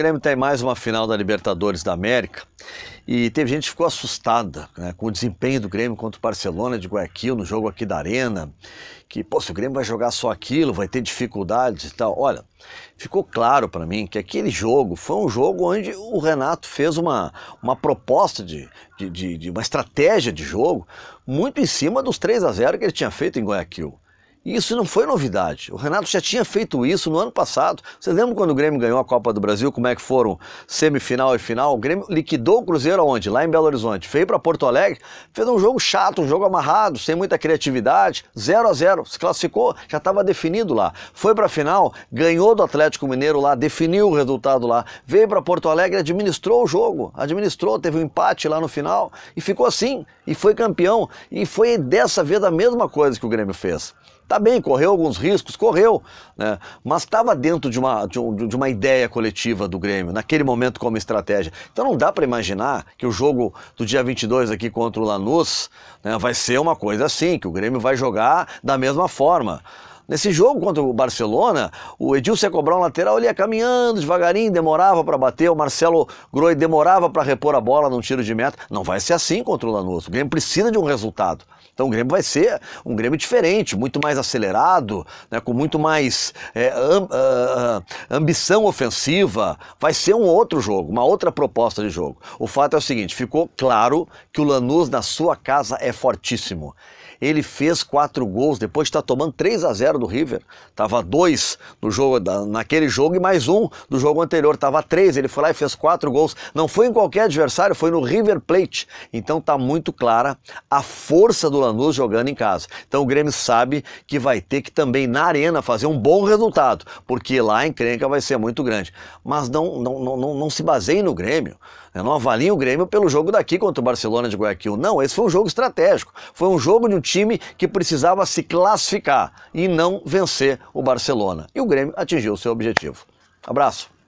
Grêmio tem tá mais uma final da Libertadores da América e teve gente que ficou assustada né, com o desempenho do Grêmio contra o Barcelona de Guayaquil no jogo aqui da Arena. Que, pô, se o Grêmio vai jogar só aquilo, vai ter dificuldades e tal. Olha, ficou claro para mim que aquele jogo foi um jogo onde o Renato fez uma, uma proposta de, de, de, de uma estratégia de jogo muito em cima dos 3 a 0 que ele tinha feito em Guayaquil. Isso não foi novidade. O Renato já tinha feito isso no ano passado. Você lembra quando o Grêmio ganhou a Copa do Brasil? Como é que foram semifinal e final? O Grêmio liquidou o Cruzeiro aonde? Lá em Belo Horizonte. Veio para Porto Alegre, fez um jogo chato, um jogo amarrado, sem muita criatividade, 0 a 0 Se classificou, já estava definido lá. Foi para a final, ganhou do Atlético Mineiro lá, definiu o resultado lá. Veio para Porto Alegre, administrou o jogo, administrou, teve um empate lá no final e ficou assim. E foi campeão. E foi dessa vez a mesma coisa que o Grêmio fez. Tá bem, correu alguns riscos, correu, né? mas estava dentro de uma, de, um, de, uma ideia coletiva do Grêmio, naquele momento como estratégia. Então não dá para imaginar que o jogo do dia 22 aqui contra o Lanús né, vai ser uma coisa assim, que o Grêmio vai jogar da mesma forma. Nesse jogo contra o Barcelona, o Edilson Cobrar um lateral, ele ia caminhando devagarinho, demorava para bater, o Marcelo Groi demorava para repor a bola num tiro de meta. Não vai ser assim contra o Lanús. O Grêmio precisa de um resultado. Então o Grêmio vai ser um Grêmio diferente, muito mais acelerado, né, com muito mais é, amb uh, ah, ah, ambição ofensiva. Vai ser um outro jogo, uma outra proposta de jogo. O fato é o seguinte: ficou claro que o Lanús na sua casa é fortíssimo. Ele fez quatro gols, depois está tomando 3 a 0 do River. Tava dois no jogo, naquele jogo e mais um do jogo anterior. Tava três, ele foi lá e fez quatro gols. Não foi em qualquer adversário, foi no River Plate. Então tá muito clara a força do Lanús jogando em casa. Então o Grêmio sabe que vai ter que também na arena fazer um bom resultado, porque lá em Crenca vai ser muito grande. Mas não, não, não, não, se baseie no Grêmio. Eu né? não avalie o Grêmio pelo jogo daqui contra o Barcelona de Guayaquil. Não, esse foi um jogo estratégico. Foi um jogo de um time que precisava se classificar e não não vencer o Barcelona. E o Grêmio atingiu seu objetivo. Abraço.